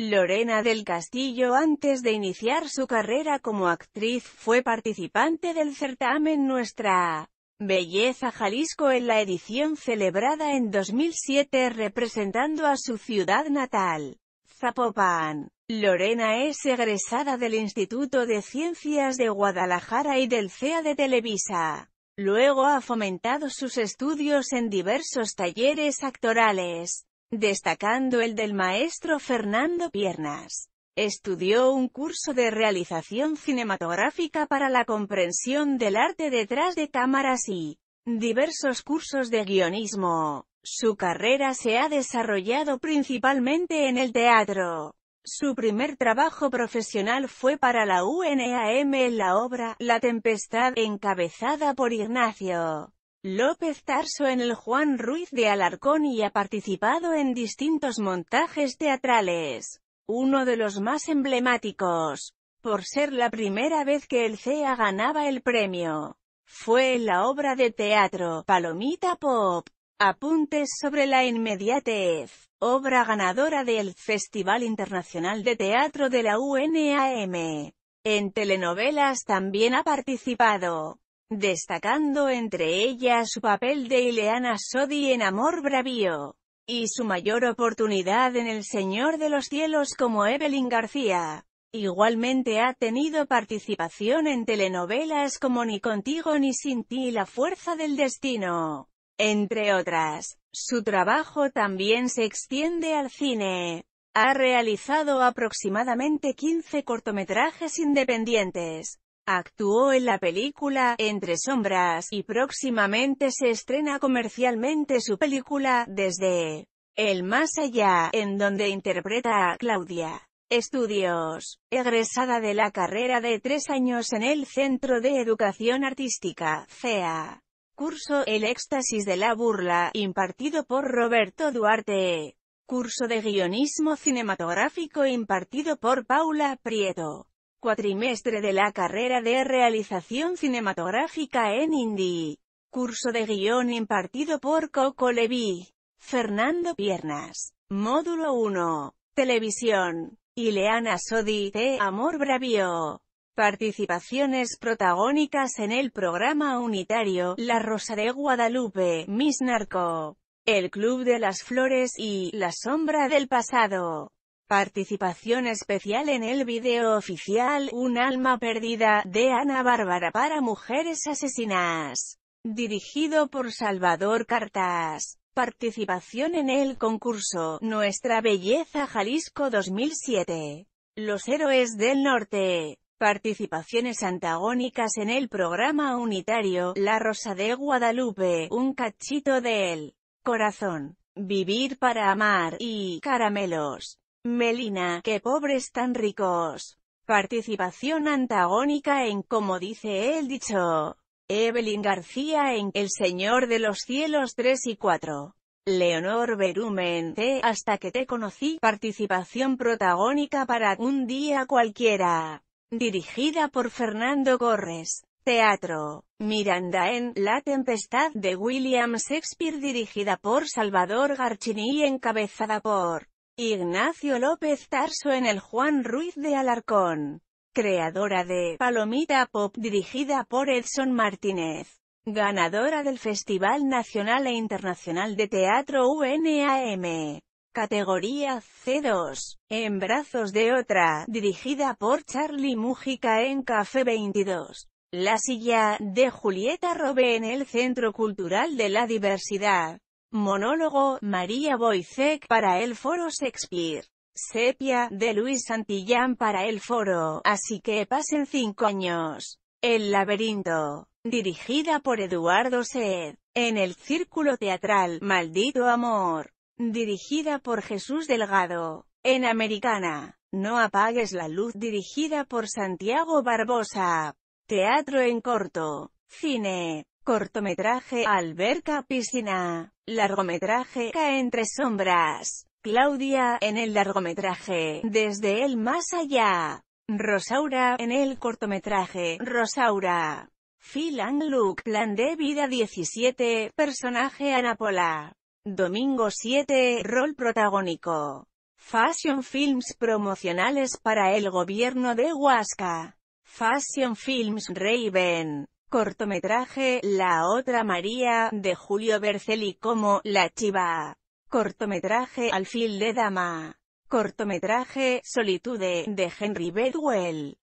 Lorena del Castillo antes de iniciar su carrera como actriz fue participante del certamen Nuestra Belleza Jalisco en la edición celebrada en 2007 representando a su ciudad natal, Zapopan. Lorena es egresada del Instituto de Ciencias de Guadalajara y del CEA de Televisa. Luego ha fomentado sus estudios en diversos talleres actorales destacando el del maestro Fernando Piernas. Estudió un curso de realización cinematográfica para la comprensión del arte detrás de cámaras y diversos cursos de guionismo. Su carrera se ha desarrollado principalmente en el teatro. Su primer trabajo profesional fue para la UNAM en la obra La Tempestad, encabezada por Ignacio López Tarso en el Juan Ruiz de Alarcón y ha participado en distintos montajes teatrales. Uno de los más emblemáticos, por ser la primera vez que el CEA ganaba el premio, fue la obra de teatro Palomita Pop. Apuntes sobre la inmediatez, obra ganadora del Festival Internacional de Teatro de la UNAM. En telenovelas también ha participado destacando entre ellas su papel de Ileana Sodi en Amor Bravío, y su mayor oportunidad en El Señor de los Cielos como Evelyn García. Igualmente ha tenido participación en telenovelas como Ni contigo ni sin ti y La fuerza del destino, entre otras. Su trabajo también se extiende al cine. Ha realizado aproximadamente 15 cortometrajes independientes, Actuó en la película Entre Sombras, y próximamente se estrena comercialmente su película Desde el Más Allá, en donde interpreta a Claudia. Estudios. Egresada de la carrera de tres años en el Centro de Educación Artística, CEA. Curso El éxtasis de la burla, impartido por Roberto Duarte. Curso de guionismo cinematográfico impartido por Paula Prieto. Cuatrimestre de la carrera de realización cinematográfica en Indie. Curso de guión impartido por Coco Levi. Fernando Piernas. Módulo 1. Televisión. Ileana Sodi, de Amor Bravío. Participaciones protagónicas en el programa unitario, La Rosa de Guadalupe, Miss Narco, El Club de las Flores y La Sombra del Pasado. Participación especial en el video oficial Un alma perdida, de Ana Bárbara para mujeres asesinas. Dirigido por Salvador Cartas. Participación en el concurso Nuestra Belleza Jalisco 2007. Los héroes del norte. Participaciones antagónicas en el programa unitario La Rosa de Guadalupe, un cachito de él. corazón, vivir para amar y caramelos. Melina, qué pobres tan ricos. Participación antagónica en, como dice el dicho, Evelyn García en El Señor de los Cielos 3 y 4. Leonor Berumen, hasta que te conocí, participación protagónica para Un día cualquiera. Dirigida por Fernando Corres. Teatro. Miranda en La Tempestad de William Shakespeare dirigida por Salvador Garcini y encabezada por Ignacio López Tarso en el Juan Ruiz de Alarcón. Creadora de Palomita Pop dirigida por Edson Martínez. Ganadora del Festival Nacional e Internacional de Teatro UNAM. Categoría C2. En brazos de otra, dirigida por Charlie Mújica en Café 22. La silla, de Julieta Robe en el Centro Cultural de la Diversidad. Monólogo, María Boicek, para el foro Shakespeare. Sepia, de Luis Santillán para el foro, así que pasen cinco años. El laberinto. Dirigida por Eduardo Sed. En el círculo teatral, Maldito Amor. Dirigida por Jesús Delgado. En Americana. No apagues la luz dirigida por Santiago Barbosa. Teatro en corto. Cine. Cortometraje Alberca Piscina. Largometraje Cae entre sombras. Claudia, en el largometraje, Desde el más allá. Rosaura, en el cortometraje, Rosaura. Phil and Luke, Plan de vida 17, personaje Anapola. Domingo 7, rol protagónico. Fashion Films promocionales para el gobierno de Huasca. Fashion Films Raven. Cortometraje La otra María, de Julio Berceli como La Chiva. Cortometraje Alfil de Dama. Cortometraje Solitude, de Henry Bedwell.